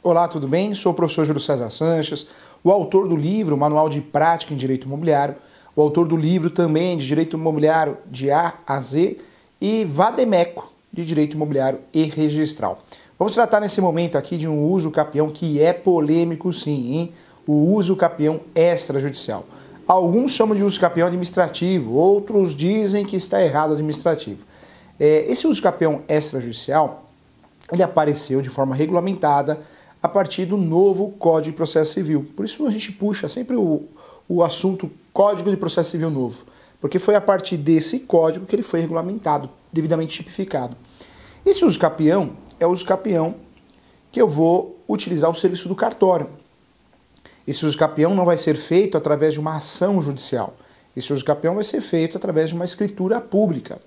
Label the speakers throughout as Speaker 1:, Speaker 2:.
Speaker 1: Olá, tudo bem? Sou o professor Júlio César Sanches, o autor do livro Manual de Prática em Direito Imobiliário, o autor do livro também de Direito Imobiliário de A a Z e Vademeco de Direito Imobiliário e Registral. Vamos tratar nesse momento aqui de um uso capião que é polêmico sim, hein? O uso capião extrajudicial. Alguns chamam de uso capião administrativo, outros dizem que está errado administrativo. É, esse uso capião extrajudicial, ele apareceu de forma regulamentada a partir do novo Código de Processo Civil. Por isso a gente puxa sempre o, o assunto Código de Processo Civil Novo, porque foi a partir desse código que ele foi regulamentado, devidamente tipificado. Esse uso capião é o uso capião que eu vou utilizar o serviço do cartório. Esse uso capião não vai ser feito através de uma ação judicial. Esse uso capião vai ser feito através de uma escritura pública.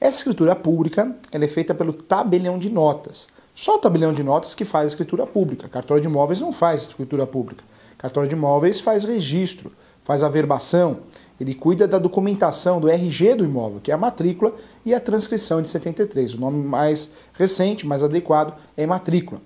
Speaker 1: Essa escritura pública ela é feita pelo tabelião de notas. Só o tabelião de notas que faz escritura pública. Cartório de imóveis não faz escritura pública. Cartório de imóveis faz registro, faz averbação, ele cuida da documentação do RG do imóvel, que é a matrícula e a transcrição de 73. O nome mais recente, mais adequado, é matrícula.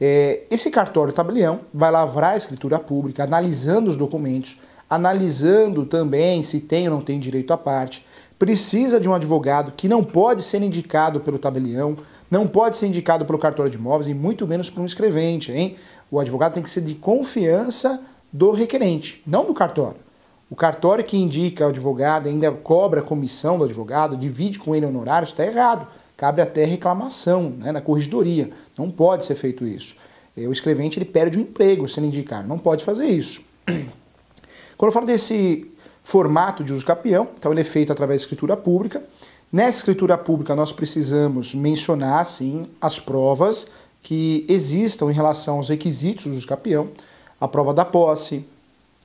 Speaker 1: É, esse cartório tabelião vai lavrar a escritura pública, analisando os documentos, analisando também se tem ou não tem direito à parte, precisa de um advogado que não pode ser indicado pelo tabelião, não pode ser indicado pelo cartório de imóveis e muito menos por um escrevente, hein? O advogado tem que ser de confiança do requerente, não do cartório. O cartório que indica o advogado ainda cobra a comissão do advogado, divide com ele honorários, está errado. Cabe até reclamação né, na corregedoria. Não pode ser feito isso. É, o escrevente ele perde o emprego se ele indicar, não pode fazer isso. Quando eu falo desse formato de uso capião, então ele é feito através de escritura pública. Nessa escritura pública nós precisamos mencionar, sim, as provas que existam em relação aos requisitos do uso capião, a prova da posse,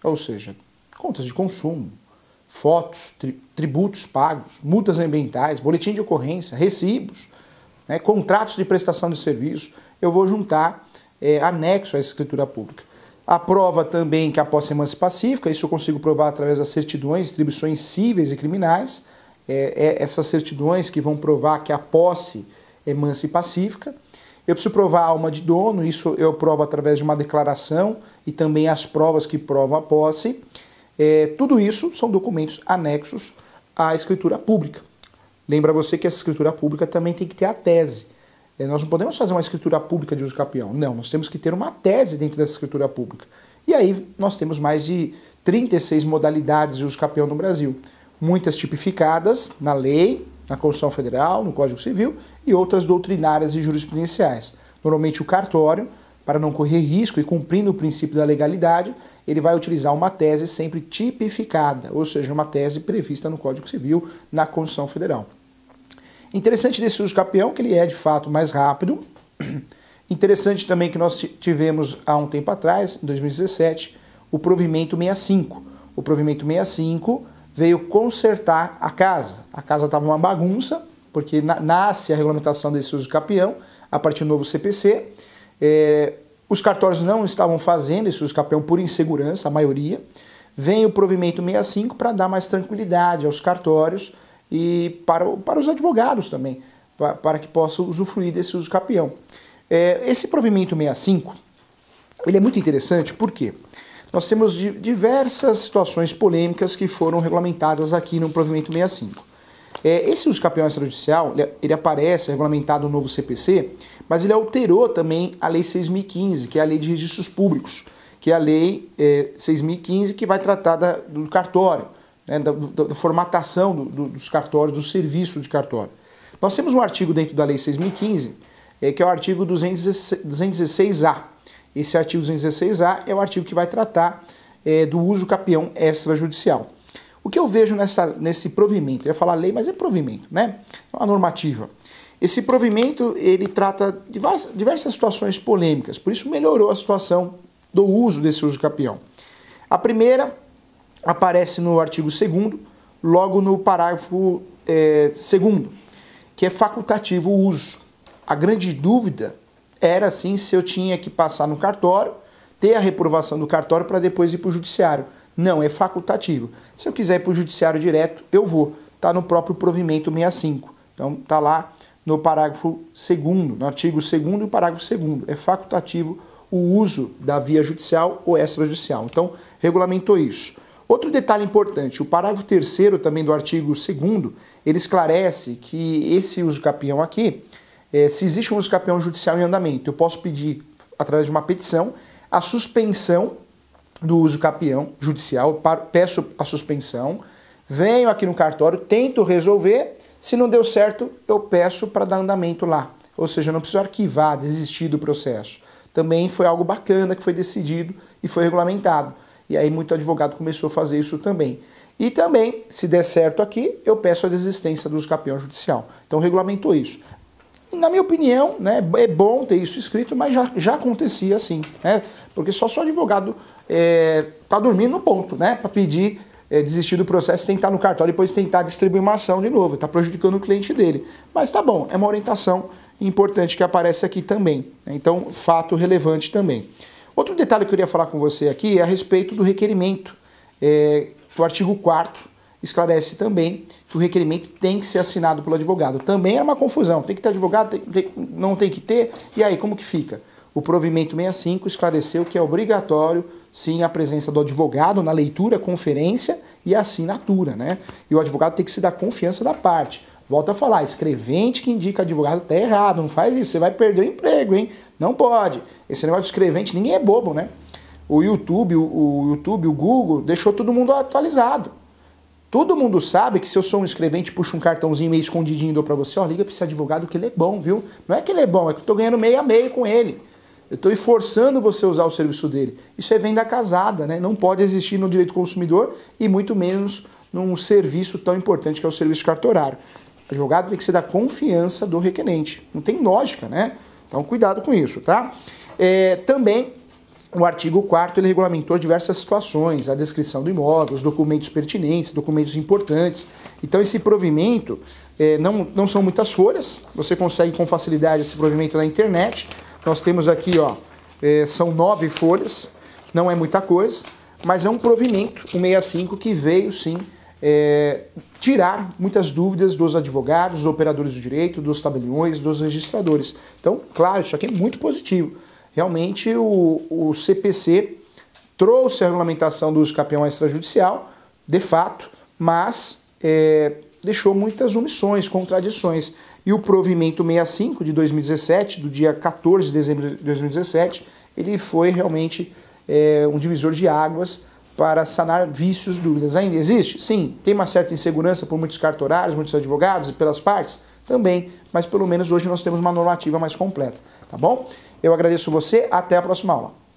Speaker 1: ou seja, contas de consumo, fotos, tri tributos pagos, multas ambientais, boletim de ocorrência, recibos, né, contratos de prestação de serviço, eu vou juntar é, anexo à escritura pública. A prova também que a posse é mansa pacífica, isso eu consigo provar através das certidões, distribuições cíveis e criminais, é, é, essas certidões que vão provar que a posse é mansa e pacífica. Eu preciso provar a alma de dono, isso eu provo através de uma declaração e também as provas que provam a posse. É, tudo isso são documentos anexos à escritura pública. Lembra você que essa escritura pública também tem que ter a tese. É, nós não podemos fazer uma escritura pública de uso capião. Não, nós temos que ter uma tese dentro dessa escritura pública. E aí nós temos mais de 36 modalidades de uso capião no Brasil. Muitas tipificadas na lei, na Constituição Federal, no Código Civil e outras doutrinárias e jurisprudenciais. Normalmente o cartório, para não correr risco e cumprindo o princípio da legalidade, ele vai utilizar uma tese sempre tipificada, ou seja, uma tese prevista no Código Civil, na Constituição Federal. Interessante desse uso capião que ele é de fato mais rápido. Interessante também que nós tivemos há um tempo atrás, em 2017, o provimento 65. O provimento 65 veio consertar a casa. A casa estava uma bagunça, porque nasce a regulamentação desse uso capião a partir do novo CPC. É, os cartórios não estavam fazendo esse uso capião por insegurança, a maioria. Vem o provimento 65 para dar mais tranquilidade aos cartórios e para, para os advogados também, para, para que possam usufruir desse uso capião. É, esse provimento 65, ele é muito interessante porque nós temos diversas situações polêmicas que foram regulamentadas aqui no provimento 65. É, esse uso capião extrajudicial, ele, ele aparece é regulamentado no novo CPC, mas ele alterou também a Lei 6.015, que é a Lei de Registros Públicos, que é a Lei é, 6.015 que vai tratar da, do cartório né, da, da, da, formatação do, do, dos cartórios, do serviço de cartório. Nós temos um artigo dentro da Lei 6.015, é, eh, que é o artigo 216, 216A. Esse artigo 216A é o artigo que vai tratar é, do uso capião extrajudicial. O que eu vejo nessa, nesse provimento, eu ia falar lei, mas é provimento, né? É uma normativa. Esse provimento, ele trata de várias, diversas situações polêmicas, por isso melhorou a situação do uso desse uso capião. A primeira aparece no artigo 2 logo no parágrafo 2 é, que é facultativo o uso. A grande dúvida era assim se eu tinha que passar no cartório, ter a reprovação do cartório para depois ir para o judiciário. Não, é facultativo. Se eu quiser ir para o judiciário direto, eu vou. Está no próprio provimento 65. Então está lá no parágrafo 2 no artigo 2 e o parágrafo 2 É facultativo o uso da via judicial ou extrajudicial. Então, regulamentou isso. Outro detalhe importante, o parágrafo 3 também do artigo 2 ele esclarece que esse uso capião aqui, é, se existe um uso capião judicial em andamento, eu posso pedir, através de uma petição, a suspensão do uso capião judicial, peço a suspensão, venho aqui no cartório, tento resolver, se não deu certo, eu peço para dar andamento lá. Ou seja, eu não preciso arquivar, desistir do processo. Também foi algo bacana que foi decidido e foi regulamentado. E aí muito advogado começou a fazer isso também. E também, se der certo aqui, eu peço a desistência do campeões judicial. Então regulamentou isso. E, na minha opinião, né, é bom ter isso escrito, mas já, já acontecia assim, né? Porque só só o advogado é, tá dormindo no ponto, né? Para pedir é, desistir do processo, tentar no cartório depois tentar distribuir uma ação de novo. Está prejudicando o cliente dele. Mas tá bom, é uma orientação importante que aparece aqui também. Né? Então, fato relevante também. Outro detalhe que eu queria falar com você aqui é a respeito do requerimento. É, o artigo 4 esclarece também que o requerimento tem que ser assinado pelo advogado. Também é uma confusão, tem que ter advogado, tem, tem, não tem que ter, e aí como que fica? O provimento 65 esclareceu que é obrigatório sim a presença do advogado na leitura, conferência e assinatura, né? E o advogado tem que se dar confiança da parte. Volto a falar, escrevente que indica advogado tá errado, não faz isso, você vai perder o emprego, hein? Não pode. Esse negócio de escrevente, ninguém é bobo, né? O YouTube, o, o YouTube, o Google, deixou todo mundo atualizado. Todo mundo sabe que se eu sou um escrevente, puxo um cartãozinho meio escondidinho e dou pra você, ó, liga pra esse advogado que ele é bom, viu? Não é que ele é bom, é que eu tô ganhando meio a meio com ele. Eu tô forçando você a usar o serviço dele. Isso é venda casada, né? Não pode existir no direito do consumidor e muito menos num serviço tão importante que é o serviço cartorário. A advogado tem que ser da confiança do requerente. Não tem lógica, né? Então, cuidado com isso, tá? É, também o artigo 4 ele regulamentou diversas situações, a descrição do imóvel, os documentos pertinentes, documentos importantes. Então, esse provimento é, não, não são muitas folhas, você consegue com facilidade esse provimento na internet. Nós temos aqui, ó, é, são nove folhas, não é muita coisa, mas é um provimento, o 65, que veio sim é, tirar muitas dúvidas dos advogados, dos operadores do direito, dos tabeliões, dos registradores. Então, claro, isso aqui é muito positivo. Realmente o, o CPC trouxe a regulamentação do uso extrajudicial, de fato, mas é, deixou muitas omissões, contradições. E o provimento 65 de 2017, do dia 14 de dezembro de 2017, ele foi realmente é, um divisor de águas para sanar vícios, dúvidas. Ainda existe? Sim. Tem uma certa insegurança por muitos cartorários, muitos advogados e pelas partes? Também, mas pelo menos hoje nós temos uma normativa mais completa, tá bom? Eu agradeço você, até a próxima aula.